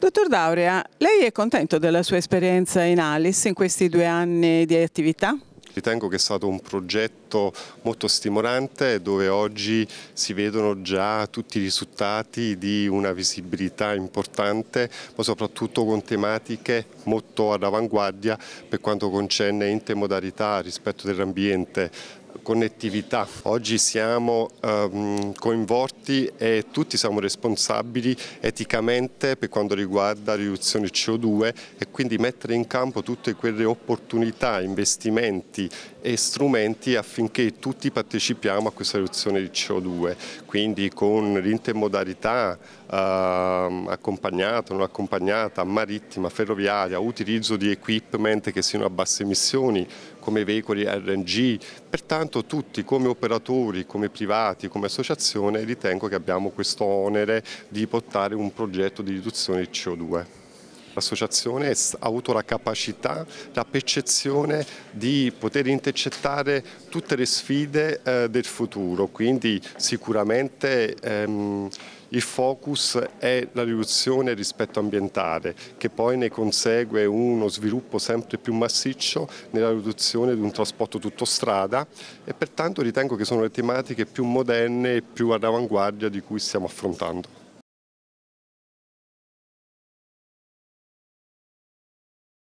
Dottor Daurea, lei è contento della sua esperienza in Alice in questi due anni di attività? Ritengo che sia stato un progetto molto stimolante dove oggi si vedono già tutti i risultati di una visibilità importante, ma soprattutto con tematiche molto all'avanguardia per quanto concerne intermodalità rispetto dell'ambiente, connettività. Oggi siamo ehm, coinvolti e tutti siamo responsabili eticamente per quanto riguarda la riduzione CO2 e quindi mettere in campo tutte quelle opportunità, investimenti e strumenti affinché tutti partecipiamo a questa riduzione di CO2, quindi con l'intermodalità ehm, accompagnata, non accompagnata, marittima, ferroviaria, utilizzo di equipment che siano a basse emissioni, come veicoli RNG, pertanto tutti come operatori, come privati, come associazione ritengo che abbiamo questo onere di portare un progetto di riduzione di CO2. L'associazione ha avuto la capacità, la percezione di poter intercettare tutte le sfide eh, del futuro, quindi sicuramente ehm, il focus è la riduzione rispetto ambientale che poi ne consegue uno sviluppo sempre più massiccio nella riduzione di un trasporto tutto strada e pertanto ritengo che sono le tematiche più moderne e più all'avanguardia di cui stiamo affrontando.